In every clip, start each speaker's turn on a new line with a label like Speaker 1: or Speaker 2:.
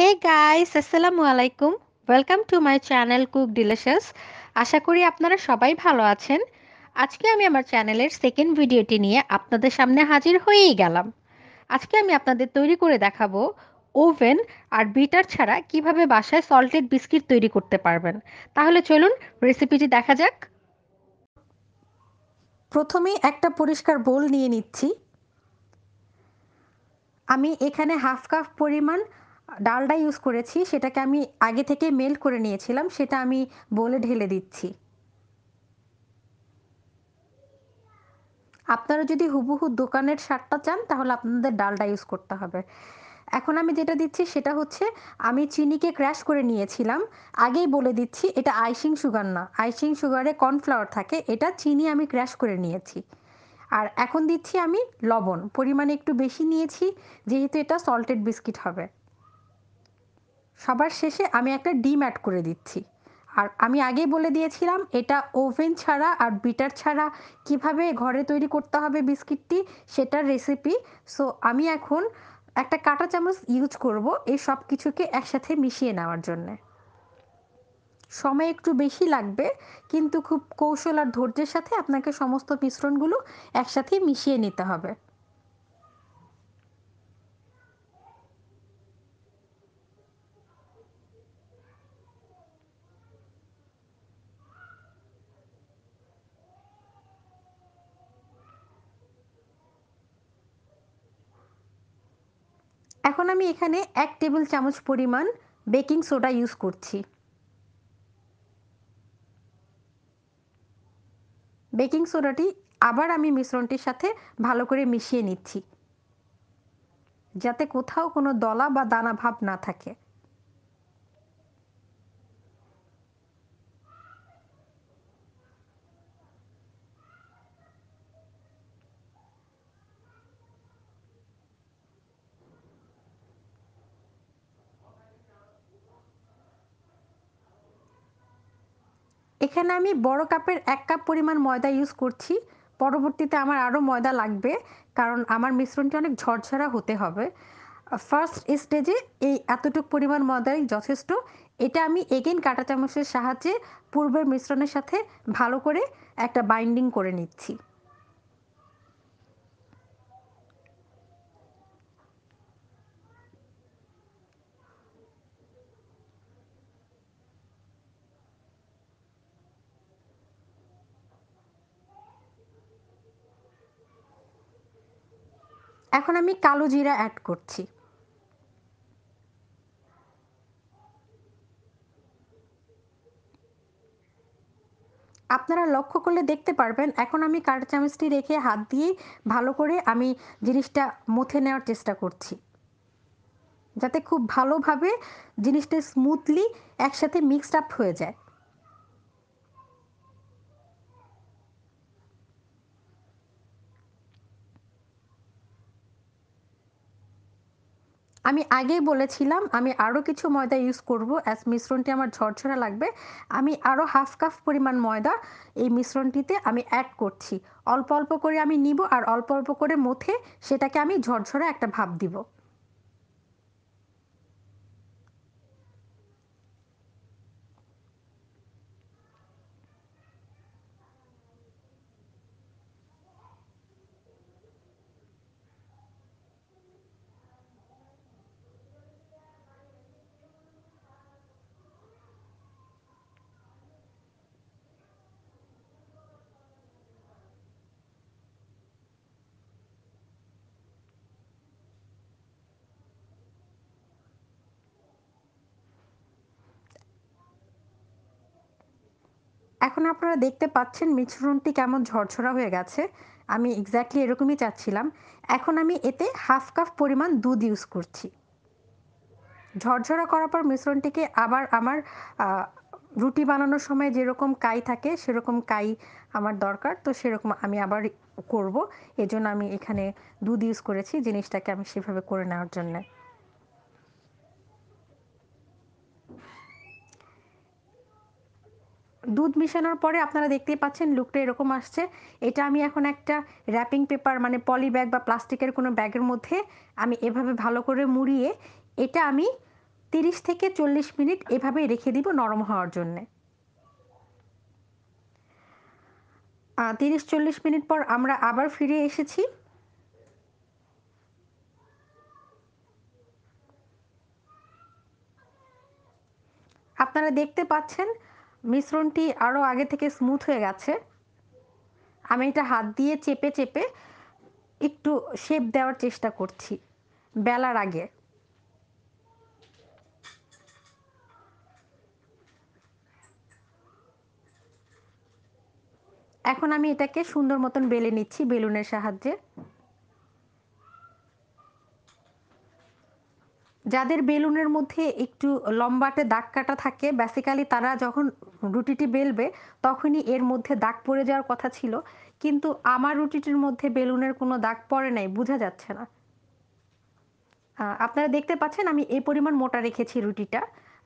Speaker 1: হে guys আসসালামু আলাইকুম welcome to my channel cook delicious আশা করি আপনারা সবাই ভালো আছেন আজকে আমি আমার চ্যানেলের সেকেন্ড ভিডিওটি নিয়ে আপনাদের সামনে হাজির হয়েই গেলাম আজকে আমি আপনাদের তৈরি করে দেখাবো ওভেন আর বিটার ছাড়া কিভাবে বাসায় সল্টেড বিস্কিট তৈরি করতে পারবেন তাহলে চলুন রেসিপিটি দেখা যাক প্রথমে একটা পরিষ্কার বোল নিয়ে নিচ্ছি আমি এখানে হাফ কাপ পরিমাণ ডালটা ইউজ করেছি সেটাকে আমি আগে থেকে মেল করে নিয়েছিলাম সেটা আমি বলে ঢেলে দিচ্ছি আপনারা যদি হুবহু দোকানের সারটা চান তাহলে আপনাদের ডালটা ইউজ করতে হবে এখন আমি যেটা দিচ্ছি সেটা হচ্ছে আমি চিনিকে ক্র্যাশ করে নিয়েছিলাম আগেই বলে দিচ্ছি এটা আইসিং সুগার না আইসিং সুগারে কর্নফ্লাওয়ার থাকে এটা চিনি আমি ক্র্যাশ করে নিয়েছি আর এখন দিচ্ছি আমি লবণ পরিমাণে একটু বেশি নিয়েছি যেহেতু এটা সল্টেড বিস্কিট হবে সবার শেষে আমি একটা ডিম অ্যাড করে দিচ্ছি আর আমি আগেই বলে দিয়েছিলাম এটা ওভেন ছাড়া আর বিটার ছাড়া কিভাবে ঘরে তৈরি করতে হবে বিস্কিটটি সেটার রেসিপি সো আমি এখন একটা কাঁটা চামচ ইউজ করব এই সব কিছুকে একসাথে মিশিয়ে নেওয়ার জন্যে সময় একটু বেশি লাগবে কিন্তু খুব কৌশল আর ধৈর্যের সাথে আপনাকে সমস্ত মিশ্রণগুলো একসাথে মিশিয়ে নিতে হবে এখন আমি এখানে এক টেবিল চামচ পরিমাণ বেকিং সোডা ইউজ করছি বেকিং সোডাটি আবার আমি মিশ্রণটির সাথে ভালো করে মিশিয়ে নিচ্ছি যাতে কোথাও কোনো দলা বা দানা ভাব না থাকে এখানে আমি বড় কাপের এক কাপ পরিমাণ ময়দা ইউজ করছি পরবর্তীতে আমার আরও ময়দা লাগবে কারণ আমার মিশ্রণটি অনেক ঝরঝরা হতে হবে ফার্স্ট স্টেজে এই এতটুক পরিমাণ ময়দাই যথেষ্ট এটা আমি এগেন কাঁটা চামচের সাহায্যে পূর্বের মিশ্রণের সাথে ভালো করে একটা বাইন্ডিং করে নিচ্ছি এখন আমি কালো জিরা অ্যাড করছি আপনারা লক্ষ্য করলে দেখতে পারবেন এখন আমি কাঠ চামচটি রেখে হাত দিয়ে ভালো করে আমি জিনিসটা মুথে নেওয়ার চেষ্টা করছি যাতে খুব ভালোভাবে জিনিসটা স্মুথলি একসাথে মিক্সড আপ হয়ে যায় আমি আগেই বলেছিলাম আমি আরও কিছু ময়দা ইউজ করব অ্যাজ মিশ্রণটি আমার ঝরঝরা লাগবে আমি আরও হাফ কাপ পরিমাণ ময়দা এই মিশ্রণটিতে আমি অ্যাড করছি অল্প অল্প করে আমি নিব আর অল্প অল্প করে মথে সেটাকে আমি ঝরঝরা একটা ভাব দিব এখন আপনারা দেখতে পাচ্ছেন মিশ্রণটি কেমন ঝরঝরা হয়ে গেছে আমি এক্স্যাক্টলি এরকমই চাচ্ছিলাম এখন আমি এতে হাফ কাপ পরিমাণ দুধ ইউজ করছি ঝরঝরা করার পর মিশ্রণটিকে আবার আমার রুটি বানানোর সময় যেরকম কাই থাকে সেরকম কাই আমার দরকার তো সেরকম আমি আবার করব এজন্য আমি এখানে দুধ ইউজ করেছি জিনিসটাকে আমি সেভাবে করে নেওয়ার জন্যে দুধ মিশানোর পরে আপনারা দেখতেই পাচ্ছেন লুকটা এরকম আসছে এটা আমি এখন একটা র্যাপিং পেপার মানে পলি ব্যাগ বা প্লাস্টিকের কোনো ব্যাগের মধ্যে আমি এভাবে ভালো করে মুড়িয়ে এটা আমি 30 থেকে চল্লিশ মিনিট এভাবে রেখে দিব নরম হওয়ার জন্যে তিরিশ চল্লিশ মিনিট পর আমরা আবার ফিরে এসেছি আপনারা দেখতে পাচ্ছেন মিশ্রণটি আরও আগে থেকে স্মুথ হয়ে গেছে আমি এটা হাত দিয়ে চেপে চেপে একটু শেপ দেওয়ার চেষ্টা করছি বেলার আগে এখন আমি এটাকে সুন্দর মতন বেলে নিচ্ছি বেলুনের সাহায্যে যাদের বেলুনের মধ্যে একটু লম্বাটে দাগ কাটা থাকে বেসিক্যালি তারা যখন রুটিটি বেলবে তখনই এর মধ্যে দাগ পড়ে যাওয়ার কথা ছিল কিন্তু আমার রুটিটির মধ্যে বেলুনের কোনো দাগ পড়ে নাই বোঝা যাচ্ছে না আপনারা দেখতে পাচ্ছেন আমি এই পরিমাণ মোটা রেখেছি রুটিটা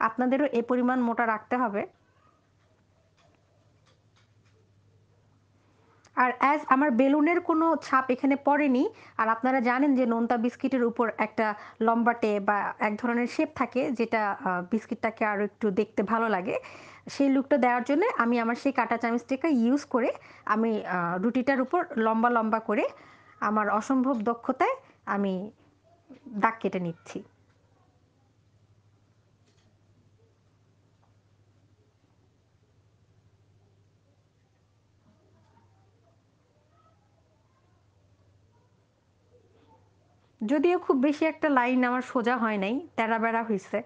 Speaker 1: আপনাদেরও এ পরিমাণ মোটা রাখতে হবে আর অ্যাজ আমার বেলুনের কোনো ছাপ এখানে পড়েনি আর আপনারা জানেন যে নোনতা বিস্কিটের উপর একটা লম্বাটে বা এক ধরনের শেপ থাকে যেটা বিস্কিটটাকে আরও একটু দেখতে ভালো লাগে সেই লুকটা দেওয়ার জন্য আমি আমার সেই কাটা চামচটাকে ইউজ করে আমি রুটিটার উপর লম্বা লম্বা করে আমার অসম্ভব দক্ষতায় আমি দাগ কেটে নিচ্ছি যদিও খুব বেশি একটা লাইন আমার সোজা হয় নাই তেরা বেড়া হয়েছে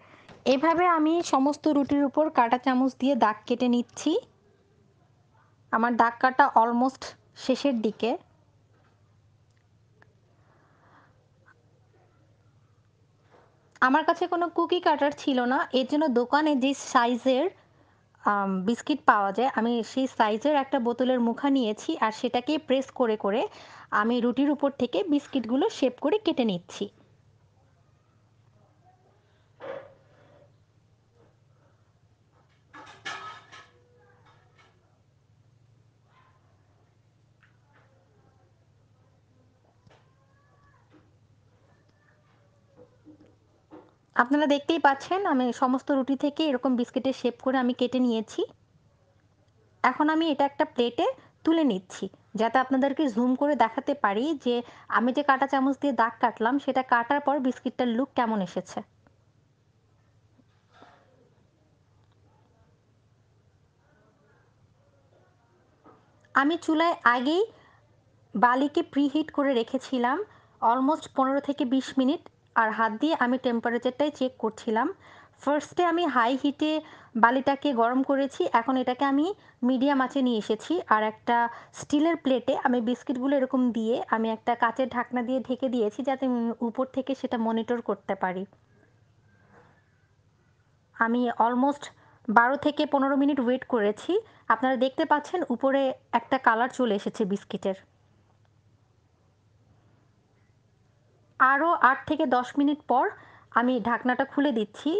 Speaker 1: এভাবে আমি সমস্ত রুটির উপর কাটা চামচ দিয়ে দাগ কেটে নিচ্ছি আমার দাগ কাটা অলমোস্ট শেষের দিকে আমার কাছে কোনো কুকি কাটার ছিল না এর জন্য দোকানে যে সাইজের বিস্কিট পাওয়া যায় আমি সেই সাইজের একটা বোতলের মুখা নিয়েছি আর সেটাকে প্রেস করে করে আমি রুটির উপর থেকে বিস্কিটগুলো শেপ করে কেটে নিচ্ছি আপনারা দেখতেই পাচ্ছেন আমি সমস্ত রুটি থেকে এরকম বিস্কিটের শেপ করে আমি কেটে নিয়েছি এখন আমি এটা একটা প্লেটে তুলে নিচ্ছি যাতে আপনাদেরকে জুম করে দেখাতে পারি যে আমি যে কাটা চামচ দিয়ে দাগ কাটলাম সেটা কাটার পর বিস্কিটটার লুক কেমন এসেছে আমি চুলায় আগেই বালিকে প্রিহিট করে রেখেছিলাম অলমোস্ট পনেরো থেকে বিশ মিনিট আর হাত দিয়ে আমি টেম্পারেচারটাই চেক করছিলাম ফার্স্টে আমি হাই হিটে বালিটাকে গরম করেছি এখন এটাকে আমি মিডিয়াম আঁচে নিয়ে এসেছি আর একটা স্টিলের প্লেটে আমি বিস্কিটগুলো এরকম দিয়ে আমি একটা কাচের ঢাকনা দিয়ে ঢেকে দিয়েছি যাতে উপর থেকে সেটা মনিটর করতে পারি আমি অলমোস্ট বারো থেকে পনেরো মিনিট ওয়েট করেছি আপনারা দেখতে পাচ্ছেন উপরে একটা কালার চলে এসেছে বিস্কিটের আরও আট থেকে দশ মিনিট পর আমি ঢাকনাটা খুলে দিচ্ছি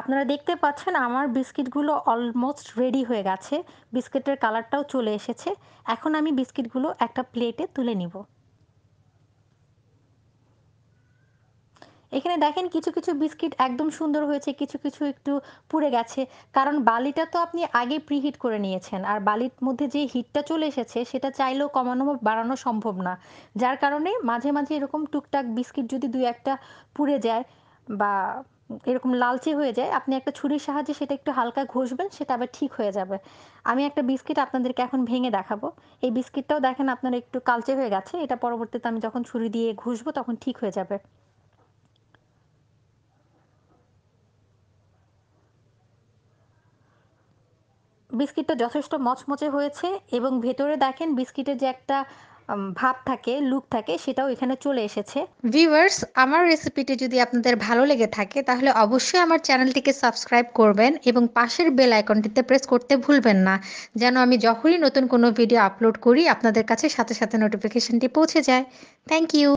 Speaker 1: আপনারা দেখতে পাচ্ছেন আমার বিস্কিটগুলো অলমোস্ট রেডি হয়ে গেছে বিস্কিটের কালারটাও চলে এসেছে এখন আমি বিস্কিটগুলো একটা প্লেটে তুলে নিব এখানে দেখেন কিছু কিছু বিস্কিট একদম সুন্দর হয়েছে কিছু কিছু একটু পুড়ে গেছে কারণ বালিটা তো আপনি আগে প্রিহিট করে নিয়েছেন আর বালির মধ্যে যে হিটটা চলে এসেছে সেটা চাইলেও কমানো বাড়ানো সম্ভব না যার কারণে মাঝে মাঝে এরকম টুকটাক বিস্কিট যদি দুই একটা পুড়ে যায় বা এরকম লালচে হয়ে যায় আপনি একটা ছুরির সাহায্যে সেটা একটু হালকা ঘষবেন সেটা আবার ঠিক হয়ে যাবে আমি একটা বিস্কিট আপনাদেরকে এখন ভেঙে দেখাবো এই বিস্কিটটাও দেখেন আপনার একটু কালচে হয়ে গেছে এটা পরবর্তীতে আমি যখন ছুরি দিয়ে ঘষবো তখন ঠিক হয়ে যাবে বিস্কিটটা যথেষ্ট মচমচে হয়েছে এবং ভেতরে দেখেন বিস্কিটের যে একটা ভাব থাকে লুক থাকে সেটাও এখানে চলে এসেছে ভিউয়ার্স আমার রেসিপিটি যদি আপনাদের ভালো লেগে থাকে তাহলে অবশ্যই আমার চ্যানেলটিকে সাবস্ক্রাইব করবেন এবং পাশের বেল আইকনটিতে প্রেস করতে ভুলবেন না যেন আমি যখনই নতুন কোনো ভিডিও আপলোড করি আপনাদের কাছে সাথে সাথে নোটিফিকেশনটি পৌঁছে যায় থ্যাংক ইউ